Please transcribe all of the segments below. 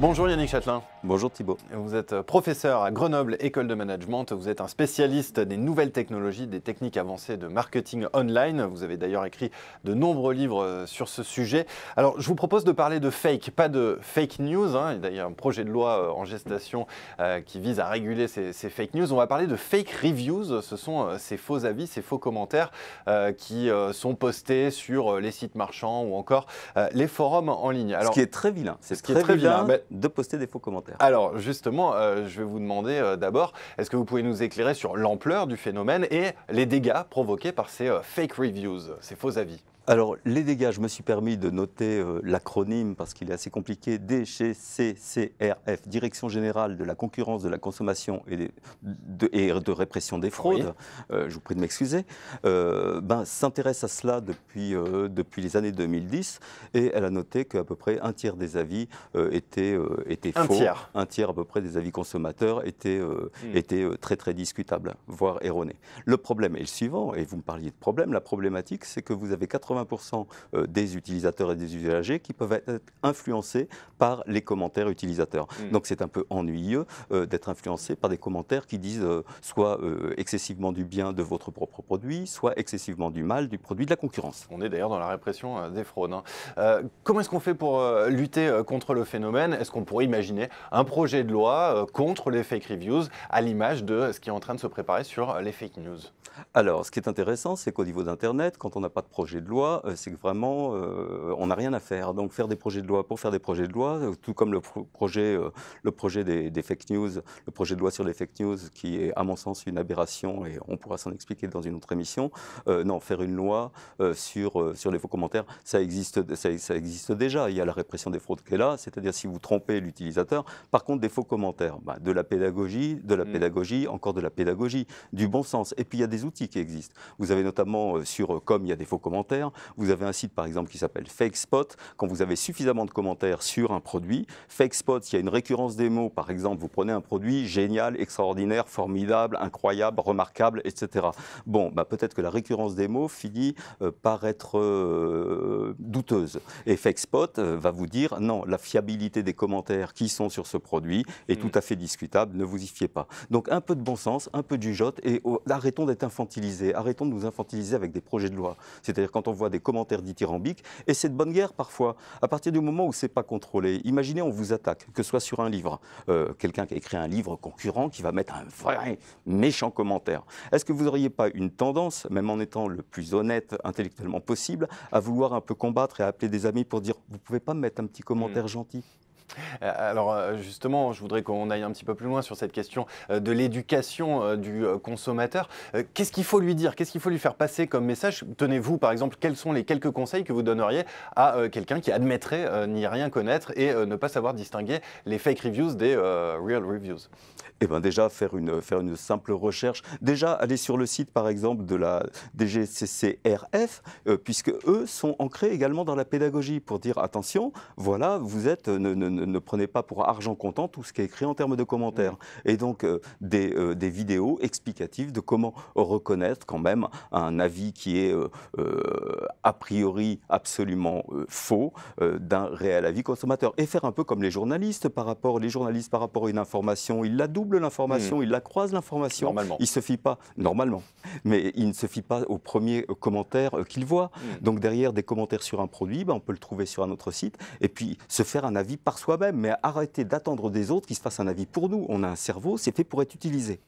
Bonjour Yannick Châtelain. Bonjour Thibault. Vous êtes euh, professeur à Grenoble École de Management. Vous êtes un spécialiste des nouvelles technologies, des techniques avancées de marketing online. Vous avez d'ailleurs écrit de nombreux livres euh, sur ce sujet. Alors je vous propose de parler de fake, pas de fake news. Hein. Il y a un projet de loi euh, en gestation qui vise à réguler ces, fake news. On va parler de fake reviews. Ce sont ces faux avis, ces faux commentaires qui sont postés sur les sites marchands ou encore les forums en ligne. Alors, ce qui est très vilain. C'est ce qui est très vilain de poster des faux commentaires. Alors justement, euh, je vais vous demander euh, d'abord, est-ce que vous pouvez nous éclairer sur l'ampleur du phénomène et les dégâts provoqués par ces euh, fake reviews, ces faux avis alors, les dégâts, je me suis permis de noter euh, l'acronyme parce qu'il est assez compliqué. DGCCRF, Direction Générale de la Concurrence, de la Consommation et, de, Répression des Fraudes. Euh, je vous prie de m'excuser. Euh, ben, s'intéresse à cela depuis, depuis les années 2010 et elle a noté qu'à peu près un tiers des avis étaient, étaient un Tiers. Un tiers à peu près des avis consommateurs étaient, hmm. étaient très très discutables, voire erronés. Le problème est le suivant, et vous me parliez de problème, la problématique c'est que vous avez 80 euh, des utilisateurs et des usagers qui peuvent être influencés par les commentaires utilisateurs. Hmm. Donc c'est un peu ennuyeux euh, d'être influencé par des commentaires qui disent euh, soit excessivement du bien de votre propre produit, soit excessivement du mal du produit de la concurrence. On est d'ailleurs dans la répression des fraudes. Hein. comment est-ce qu'on fait pour lutter contre le phénomène Est-ce qu'on pourrait imaginer un projet de loi contre les fake reviews à l'image de ce qui est en train de se préparer sur les fake news Alors, ce qui est intéressant, c'est qu'au niveau d'Internet, quand on n'a pas de projet de loi, euh, c'est que vraiment, euh, on n'a rien à faire. Donc faire des projets de loi pour faire des projets de loi, euh, tout comme le projet, le projet des, fake news, le projet de loi sur les fake news, qui est à mon sens une aberration, et on pourra s'en expliquer dans une autre émission. non, faire une loi sur, sur les faux commentaires, ça existe, ça, existe déjà. Il y a la répression des fraudes qui est là, c'est-à-dire si vous trompez l'utilisateur. Par contre, des faux commentaires, bah, de la pédagogie, de la mm. pédagogie, encore de la pédagogie, du bon sens. Et puis il y a des outils qui existent. Vous avez notamment sur comme il y a des faux commentaires, vous avez un site par exemple qui s'appelle FakeSpot. Quand vous avez suffisamment de commentaires sur un produit, FakeSpot, s'il y a une récurrence des mots, par exemple, vous prenez un produit génial, extraordinaire, formidable, incroyable, remarquable, etc. Bon, bah, peut-être que la récurrence des mots finit euh, par être euh, douteuse. Et FakeSpot euh, va vous dire non, la fiabilité des commentaires qui sont sur ce produit est mm. tout à fait discutable, ne vous y fiez pas. Donc un peu de bon sens, un peu de jugeote et arrêtons d'être infantilisés, arrêtons de nous infantiliser avec des projets de loi. C'est-à-dire quand on des commentaires dithyrambiques. Et cette bonne guerre parfois. À partir du moment où c'est pas contrôlé, imaginez on vous attaque, que ce soit sur un livre, euh, quelqu'un qui a écrit un livre concurrent qui va mettre un vrai méchant commentaire. Est-ce que vous n'auriez pas une tendance, même en étant le plus honnête intellectuellement possible, à vouloir un peu combattre et à appeler des amis pour dire vous pouvez pas me mettre un petit commentaire hmm. gentil euh, alors euh, justement, je voudrais qu'on aille un petit peu plus loin sur cette question euh, de l'éducation du consommateur. Qu'est-ce qu'il faut lui dire Qu'est-ce qu'il faut lui faire passer comme message Tenez-vous par exemple, quels sont les quelques conseils que vous donneriez à quelqu'un qui admettrait n'y rien connaître et ne pas savoir distinguer les fake reviews des real reviews eh bien, déjà faire une, faire une simple recherche. Déjà aller sur le site par exemple de la DGCCRF, puisque eux sont ancrés également dans la pédagogie pour dire attention, voilà, vous êtes, ne, ne, prenez pas pour argent comptant tout ce qui est écrit en termes de commentaires. Mmh. Et donc, euh, euh, des, vidéos explicatives de comment reconnaître quand même un avis qui est euh, a priori absolument faux d'un réel avis consommateur. Et faire un peu comme les journalistes par rapport, les journalistes par rapport à une information, ils la doublent l'information, mmh. ils la croisent l'information. Normalement. ne se fie pas, normalement, mais il ne se fie pas au premier commentaire qu'il voit. Mmh. Donc derrière des commentaires sur un produit, ben, on peut le trouver sur un autre site et puis se faire un avis par soi mais arrêter d'attendre des autres qui se fassent un avis pour nous. On a un cerveau, c'est fait pour être utilisé.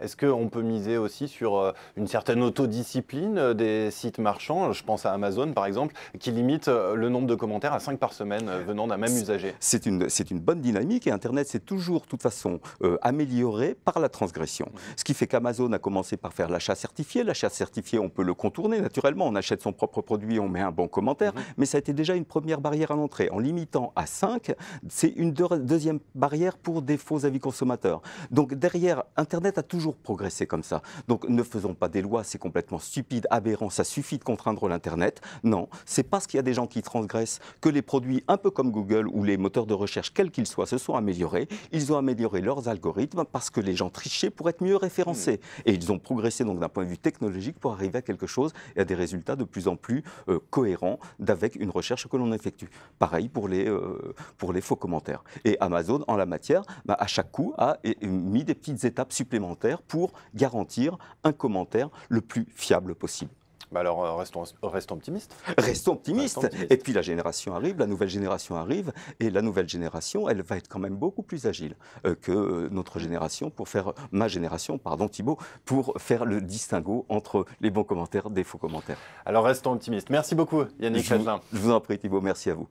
Est-ce qu'on peut miser aussi sur euh, une certaine autodiscipline euh, des sites marchands Je pense à Amazon, par exemple, qui limite euh, le nombre de commentaires à 5 par semaine venant d'un même usager. C'est une, une bonne dynamique et Internet s'est toujours, de toute façon, amélioré par la transgression. Ce qui fait qu'Amazon a commencé par faire l'achat certifié. L'achat certifié, on peut le contourner, naturellement. On achète son propre produit, on met un bon commentaire. Mhm. Mais ça a été déjà une première barrière à l'entrée. En limitant à 5, c'est une deuxième barrière pour des faux avis consommateurs. Donc derrière, Internet a toujours progresser comme ça. Donc ne faisons pas des lois, c'est complètement stupide, aberrant, ça suffit de contraindre l'Internet. Non, c'est parce qu'il y a des gens qui transgressent que les produits, un peu comme Google ou les moteurs de recherche, quels qu'ils soient, se sont améliorés. Ils ont amélioré leurs algorithmes parce que les gens trichaient pour être mieux référencés. Mmh. Et ils ont progressé donc d'un point de vue technologique pour arriver à quelque chose et à des résultats de plus en plus euh, cohérents d'avec une recherche que l'on effectue. Pareil pour les, euh, pour les faux commentaires. Et Amazon, en la matière, bah, à chaque coup, a euh, mis des petites étapes supplémentaires pour garantir un commentaire le plus fiable possible. Bah alors euh, restons, restons optimistes. Restons optimistes. Et puis la génération arrive, la nouvelle génération arrive, et la nouvelle génération, elle va être quand même beaucoup plus agile euh, que euh, notre génération pour faire, ma génération, pardon Thibault, pour faire le distinguo entre les bons commentaires des faux commentaires. Alors restons optimistes. Merci beaucoup Yannick Je vous en prie Thibault, merci à vous.